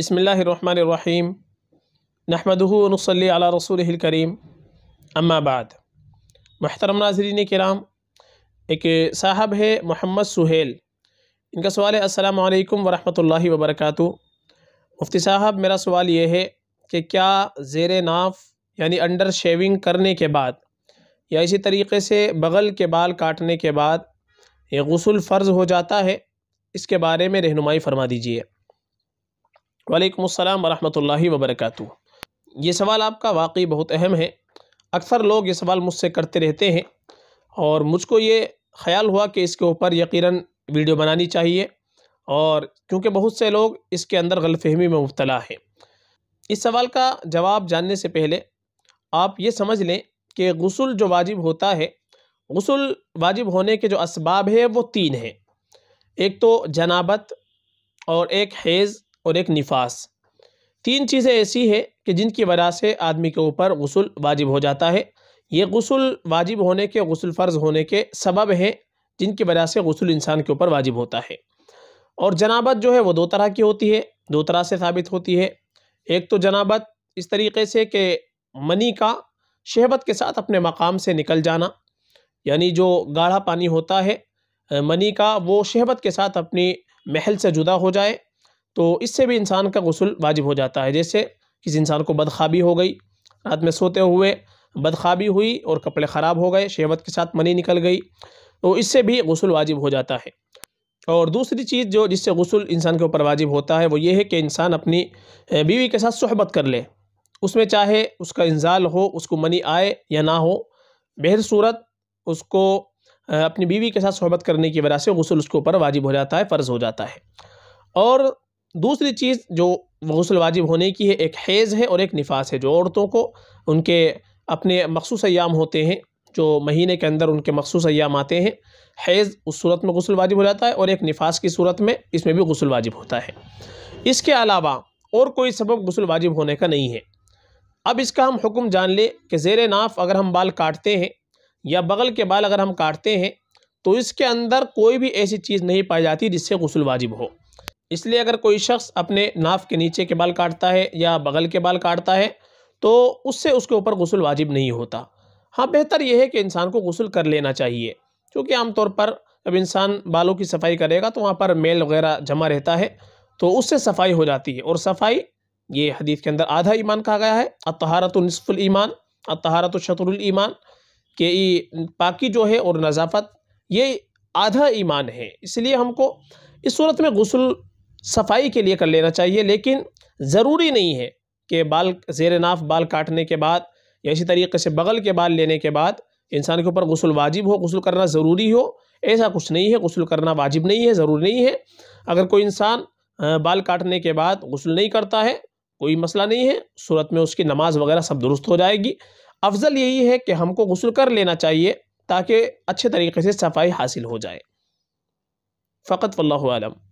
बसमीम नहमदनसली अला रसूल करीम अम्माबाद महतरम नाजरीन कराम एक साहब है मोहम्मद सुहेल इनका सवाल है अस्सलाम वालेकुम वरहमतुल्लाहि वबरकातु मुफ्ती साहब मेरा सवाल ये है कि क्या ज़ेर नाफ यानी अंडर शेविंग करने के बाद या इसी तरीके से बगल के बाल काटने के बाद ये गसल फ़र्ज़ हो जाता है इसके बारे में रहनुमाई फरमा दीजिए वालेकुम अस्सलाम वरहमतुल्लाहि वबरकatuह ये सवाल आपका वाकई बहुत अहम है अक्सर लोग ये सवाल मुझसे करते रहते हैं और मुझको ये ख्याल हुआ कि इसके ऊपर यकीनन वीडियो बनानी चाहिए और क्योंकि बहुत से लोग इसके अंदर गलतफहमी में मुबतला हैं इस सवाल का जवाब जानने से पहले आप ये समझ लें कि गसल जो वाजिब होता है गसल वाजिब होने के जो इसबाब है वो तीन हैं एक तो जनाबत और एक हैज़ और एक निफास तीन चीज़ें ऐसी है कि जिनकी वजह से आदमी के ऊपर गसल वाजिब हो जाता है ये गसल वाजिब होने के गसल फ़र्ज़ होने के सबब हैं जिनकी वजह से गसल इंसान के ऊपर वाजिब होता है और जनाबत जो है वो दो तरह की होती है दो तरह से साबित होती है एक तो जनाबत इस तरीके से कि मनी का शहबत के साथ अपने मकाम से निकल जाना यानी जो गाढ़ा पानी होता है मनी का वो शहबत के साथ अपनी महल से जुदा हो जाए तो इससे भी इंसान का गसल वाजिब हो जाता है जैसे किसी इंसान को बदखाबी हो गई रात में सोते हुए बदखाबी हुई और कपड़े ख़राब हो गए शेवत के साथ मनी निकल गई तो इससे भी गसल वाजिब हो जाता है और दूसरी चीज़ जो जिससे गसल इंसान के ऊपर वाजिब होता है वो ये है कि इंसान अपनी बीवी के साथ सहबत कर ले उसमें चाहे उसका इंजाल हो उसको मनी आए या ना हो बेहद सूरत उसको अपनी बीवी के साथ सहबत करने की वजह से गसल उसके ऊपर वाजिब हो जाता है फ़र्ज़ हो जाता है और दूसरी चीज़ जो गसल वाजिब होने की है एक हैज़ है और एक निफास है जो औरतों को उनके अपने मखसूस अयाम होते हैं जो महीने के अंदर उनके मखसूस अयाम आते हैं हैज़ उस सूरत में गसल वाजिब हो जाता है और एक निफास की सूरत में इसमें भी गसल वाजिब होता है इसके अलावा और कोई सबब गसल वाजिब होने का नहीं है अब इसका हम हुक्म जान लें कि ज़ेर नाफ अगर हम बाल काटते हैं या बगल के बाल अगर हम काटते हैं तो इसके अंदर कोई भी ऐसी चीज़ नहीं पाई जाती जिससे गसल वाजिब हो इसलिए अगर कोई शख्स अपने नाफ के नीचे के बाल काटता है या बगल के बाल काटता है तो उससे उसके ऊपर गसल वाजिब नहीं होता हाँ बेहतर यह है कि इंसान को गसल कर लेना चाहिए क्योंकि आमतौर पर जब इंसान बालों की सफाई करेगा तो वहाँ पर मेल वगैरह जमा रहता है तो उससे सफाई हो जाती है और सफाई ये हदीस के अंदर आधा ईमान कहा गया है अतहारत नसफ़ुल ईमान अतहारत शतरुल के पाकि जो है और नज़ाफत ये आधा ईमान है इसलिए हमको इस सूरत में गसल सफाई के लिए कर लेना चाहिए लेकिन ज़रूरी नहीं है कि बाल जेर नाफ बाल काटने के बाद या इसी तरीके से बगल के बाल लेने के बाद इंसान के ऊपर गसल वाजिब हो गसल करना ज़रूरी हो ऐसा कुछ नहीं है गसल करना वाजिब नहीं है ज़रूरी नहीं है अगर कोई इंसान बाल काटने के बाद गसल नहीं करता है कोई मसला नहीं है सूरत में उसकी नमाज वगैरह सब दुरुस्त हो जाएगी अफजल यही है कि हमको गसल कर लेना चाहिए ताकि अच्छे तरीके से सफाई हासिल हो जाए फ़कत वल्लम